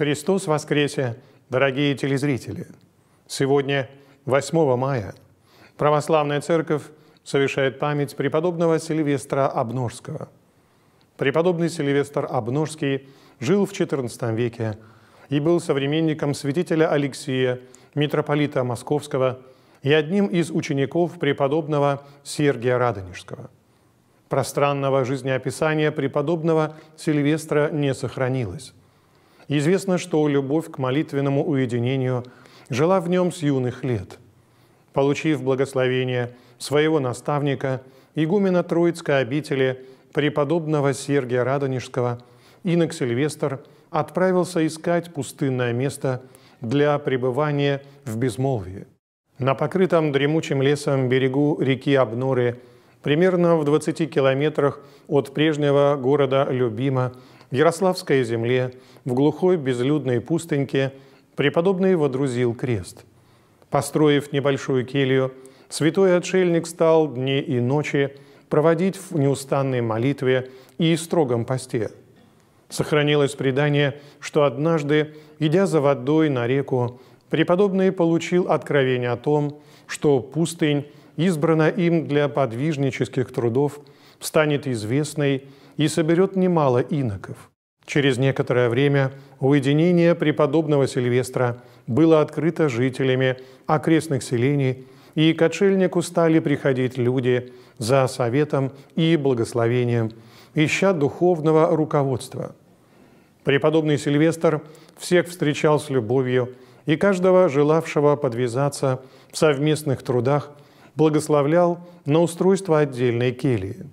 Христос воскресе, дорогие телезрители! Сегодня, 8 мая, Православная Церковь совершает память преподобного Сильвестра Обножского. Преподобный Сильвестр Обножский жил в XIV веке и был современником святителя Алексия, митрополита Московского и одним из учеников преподобного Сергия Радонежского. Пространного жизнеописания преподобного Сильвестра не сохранилось. Известно, что любовь к молитвенному уединению жила в нем с юных лет. Получив благословение своего наставника, игумена Троицкой обители, преподобного Сергия Радонежского, инок Сильвестр отправился искать пустынное место для пребывания в безмолвии. На покрытом дремучим лесом берегу реки Обноры, примерно в 20 километрах от прежнего города Любима, Ярославской земле, в глухой безлюдной пустыньке, преподобный водрузил крест. Построив небольшую келью, святой отшельник стал дни и ночи проводить в неустанной молитве и строгом посте. Сохранилось предание, что однажды, идя за водой на реку, преподобный получил откровение о том, что пустынь, избрана им для подвижнических трудов, станет известной и соберет немало иноков. Через некоторое время уединение преподобного Сильвестра было открыто жителями окрестных селений, и к отшельнику стали приходить люди за советом и благословением, ища духовного руководства. Преподобный Сильвестр всех встречал с любовью, и каждого желавшего подвязаться в совместных трудах благословлял на устройство отдельной келии –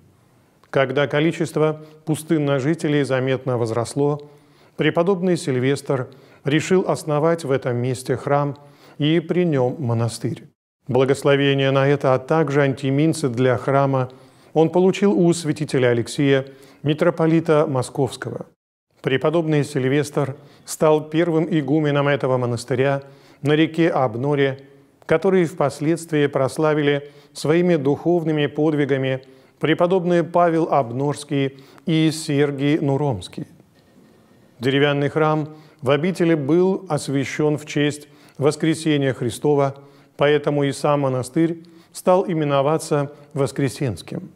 когда количество пустынных жителей заметно возросло, преподобный Сильвестр решил основать в этом месте храм и при нем монастырь. Благословение на это, а также антиминцы для храма он получил у святителя Алексея, митрополита Московского. Преподобный Сильвестр стал первым игуменом этого монастыря на реке Обноре, который впоследствии прославили своими духовными подвигами – преподобные Павел Обнорский и Сергий Нуромский. Деревянный храм в обители был освящен в честь Воскресения Христова, поэтому и сам монастырь стал именоваться Воскресенским.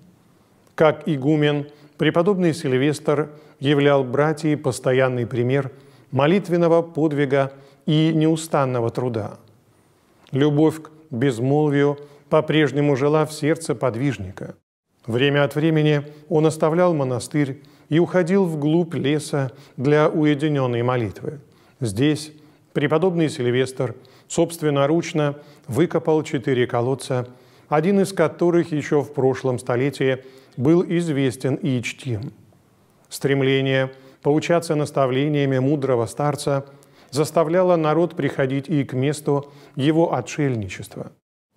Как игумен, преподобный Сильвестр являл братьям постоянный пример молитвенного подвига и неустанного труда. Любовь к безмолвию по-прежнему жила в сердце подвижника. Время от времени он оставлял монастырь и уходил вглубь леса для уединенной молитвы. Здесь преподобный Сильвестр собственноручно выкопал четыре колодца, один из которых еще в прошлом столетии был известен и чтим. Стремление поучаться наставлениями мудрого старца заставляло народ приходить и к месту его отшельничества.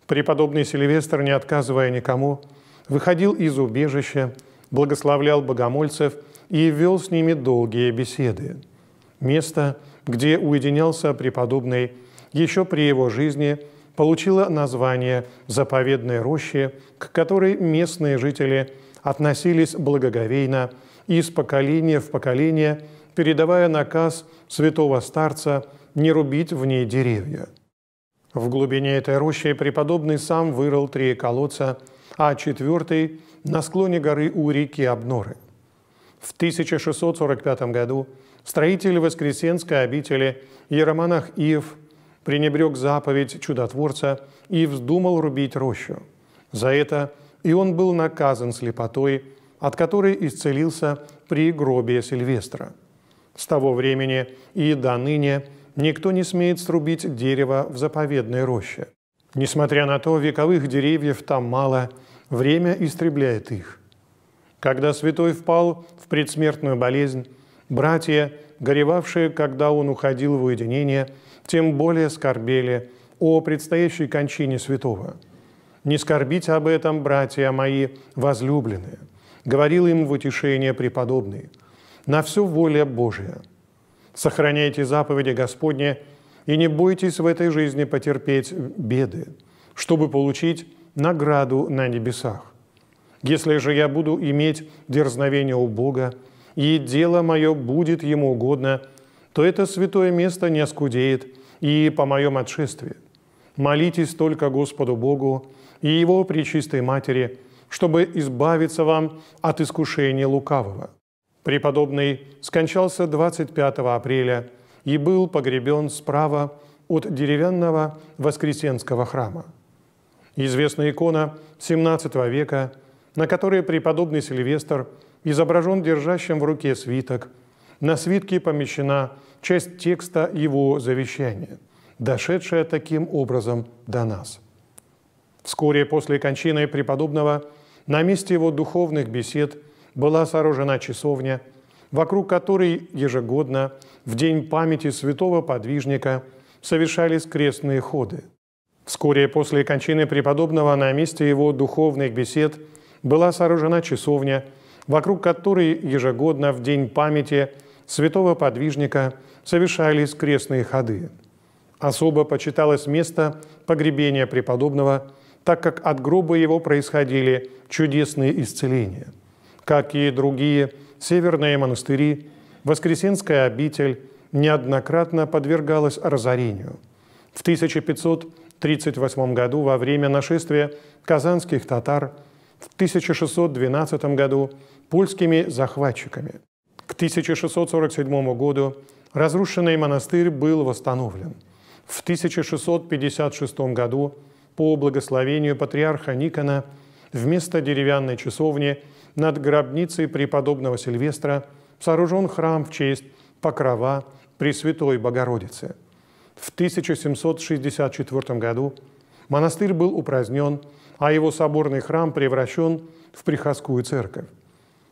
Преподобный Сильвестр, не отказывая никому, выходил из убежища, благословлял богомольцев и вел с ними долгие беседы. Место, где уединялся преподобный, еще при его жизни получило название «Заповедной рощи», к которой местные жители относились благоговейно из поколения в поколение, передавая наказ святого старца не рубить в ней деревья. В глубине этой рощи преподобный сам вырыл три колодца – а четвертый на склоне горы у реки Абноры. В 1645 году строитель Воскресенской обители Еромонах Иев пренебрег заповедь чудотворца и вздумал рубить рощу. За это и он был наказан слепотой, от которой исцелился при гробе Сильвестра. С того времени и до ныне никто не смеет срубить дерево в заповедной роще. Несмотря на то, вековых деревьев там мало, время истребляет их. Когда святой впал в предсмертную болезнь, братья, горевавшие, когда он уходил в уединение, тем более скорбели о предстоящей кончине святого. «Не скорбите об этом, братья мои возлюбленные», — говорил им в утешение преподобный, — «на все воля Божия. Сохраняйте заповеди Господне, — и не бойтесь в этой жизни потерпеть беды, чтобы получить награду на небесах. Если же я буду иметь дерзновение у Бога, и дело мое будет Ему угодно, то это святое место не оскудеет и по моем отшествии. Молитесь только Господу Богу и Его Пречистой Матери, чтобы избавиться вам от искушения лукавого. Преподобный скончался 25 апреля и был погребен справа от деревянного Воскресенского храма. Известна икона XVII века, на которой преподобный Сильвестр изображен держащим в руке свиток. На свитке помещена часть текста его завещания, дошедшая таким образом до нас. Вскоре после кончины преподобного на месте его духовных бесед была сооружена часовня – вокруг которой ежегодно в день памяти святого подвижника совершались крестные ходы. Вскоре после кончины преподобного на месте его духовных бесед была сооружена часовня, вокруг которой ежегодно в день памяти святого подвижника совершались крестные ходы. Особо почиталось место погребения преподобного, так как от гроба его происходили чудесные исцеления – как и другие северные монастыри, Воскресенская обитель неоднократно подвергалась разорению. В 1538 году во время нашествия казанских татар, в 1612 году польскими захватчиками. К 1647 году разрушенный монастырь был восстановлен. В 1656 году по благословению патриарха Никона вместо деревянной часовни – над гробницей преподобного Сильвестра сооружен храм в честь покрова Пресвятой Богородицы. В 1764 году монастырь был упразднен, а его соборный храм превращен в приходскую церковь.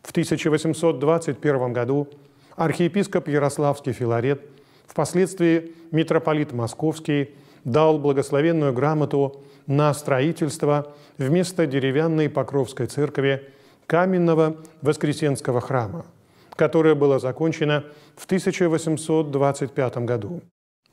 В 1821 году архиепископ Ярославский Филарет, впоследствии митрополит Московский, дал благословенную грамоту на строительство вместо деревянной Покровской церкви каменного Воскресенского храма, которое было закончено в 1825 году.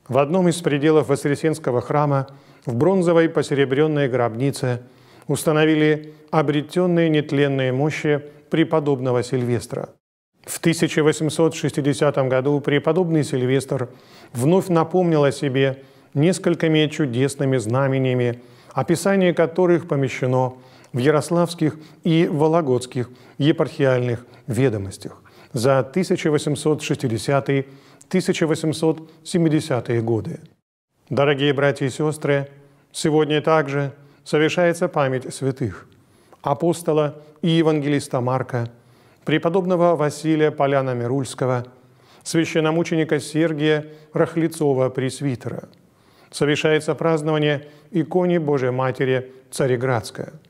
В одном из пределов Воскресенского храма в бронзовой посеребренной гробнице установили обретенные нетленные мощи преподобного Сильвестра. В 1860 году преподобный Сильвестр вновь напомнил о себе несколькими чудесными знамениями, описание которых помещено в ярославских и вологодских епархиальных ведомостях за 1860-1870 годы. Дорогие братья и сестры, сегодня также совершается память святых апостола и евангелиста Марка, преподобного Василия Поляна-Мирульского, священномученика Сергия Рахлицова-Пресвитера. Совершается празднование иконе Божией Матери Цареградская –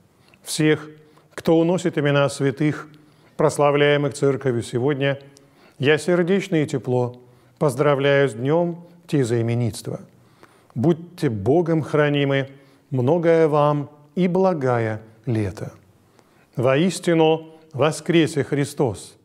всех, кто уносит имена святых, прославляемых Церковью сегодня, я сердечно и тепло поздравляю с днем тезаименитства. Будьте Богом хранимы, многое вам и благая лето. Воистину воскресе Христос –